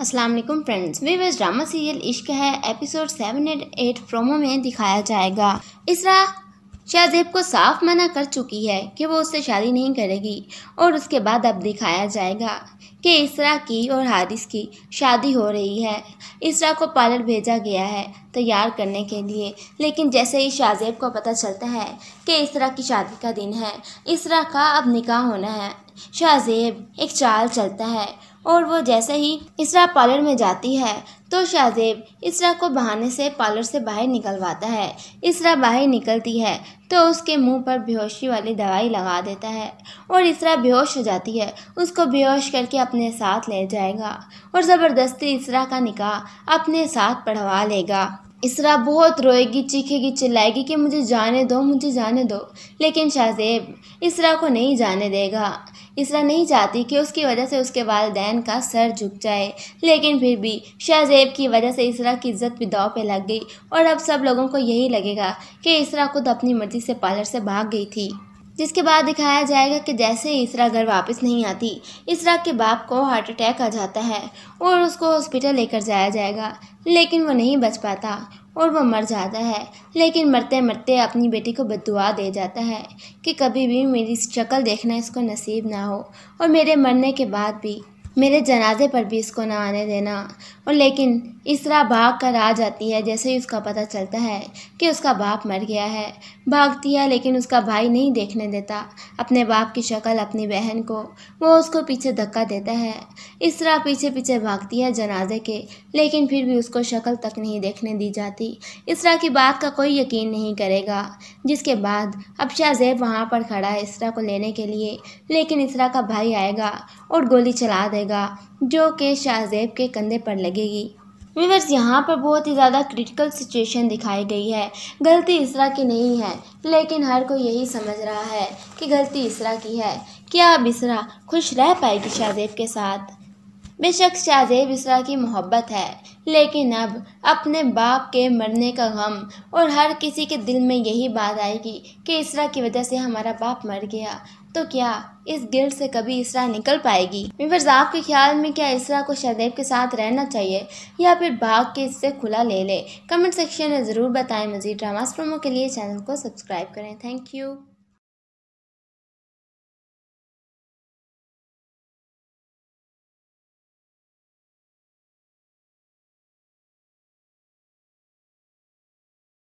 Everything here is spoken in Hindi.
अस्सलाम वालेकुम friends viewers drama serial Ishq Hai episode seven eight eight promo में दिखाया जाएगा इसरा शाहजेब को साफ मना कर चुकी है कि वो उससे शादी नहीं करेगी और उसके बाद अब दिखाया जाएगा कि इसरा की और हारिस की शादी हो रही है इसरा को पार्लर भेजा गया है तैयार करने के लिए लेकिन जैसे ही शाहजेब को पता चलता है कि इसरा की शादी का दिन है इसरा का अब निकाह होना है शाहजेब एक चाल चलता है और वो जैसे ही इसरा पार्लर में जाती है तो शाहजेब इसरा को बहाने से पार्लर से बाहर निकलवाता है इसरा बाहर निकलती है तो उसके मुंह पर बेहोशी वाली दवाई लगा देता है और इसरा बेहोश हो जाती है उसको बेहोश करके अपने साथ ले जाएगा और ज़बरदस्ती इसरा का निकाह अपने साथ पढ़वा लेगा इसरा बहुत रोएगी चीखेगी चिल्लाएगी कि मुझे जाने दो मुझे जाने दो लेकिन शाहजेब इसरा को नहीं जाने देगा इसरा नहीं चाहती कि उसकी वजह से उसके वालदेन का सर झुक जाए लेकिन फिर भी शाहजेब की वजह से इसरा की इज्जत भी दाव पे लग गई और अब सब लोगों को यही लगेगा कि इसरा खुद अपनी मर्जी से पार्लर से भाग गई थी जिसके बाद दिखाया जाएगा कि जैसे इसरा घर वापस नहीं आती इसरा के बाप को हार्ट अटैक आ जाता है और उसको हॉस्पिटल लेकर जाया जाएगा लेकिन वो नहीं बच पाता और वो मर जाता है लेकिन मरते मरते अपनी बेटी को बदुआ दे जाता है कि कभी भी मेरी शक्ल देखना इसको नसीब ना हो और मेरे मरने के बाद भी मेरे जनाजे पर भी इसको ना आने देना और लेकिन इसरा भाग कर आ जाती है जैसे ही उसका पता चलता है कि उसका बाप मर गया है भागती है लेकिन उसका भाई नहीं देखने देता अपने बाप की शक्ल अपनी बहन को वो उसको पीछे धक्का देता है इसरा पीछे पीछे भागती है जनाजे के लेकिन फिर भी उसको शक्ल तक नहीं देखने दी जाती इसरा की बात का कोई यकीन नहीं करेगा जिसके बाद अब शाहजेब वहाँ पर खड़ा है इसरा को लेने के लिए लेकिन इसरा का भाई आएगा और गोली चला देगा जो कि शाहजेब के कंधे पर लगेगी व्यूवर्स यहाँ पर बहुत ही ज़्यादा क्रिटिकल सिचुएशन दिखाई गई है गलती इसरा की नहीं है लेकिन हर कोई यही समझ रहा है कि गलती इसरा की है क्या अब इसरा खुश रह पाएगी शाहदेव के साथ बेशक शाहजेब इसरा की मोहब्बत है लेकिन अब अपने बाप के मरने का गम और हर किसी के दिल में यही बात आएगी कि इसरा की वजह से हमारा बाप मर गया तो क्या इस गिल से कभी इसरा निकल पाएगी मीवर्स के ख्याल में क्या इसरा को शहदेव के साथ रहना चाहिए या फिर भाग के इससे खुला ले ले कमेंट सेक्शन में ज़रूर बताएं मजीद ड्रामास प्रोमो के लिए चैनल को सब्सक्राइब करें थैंक यू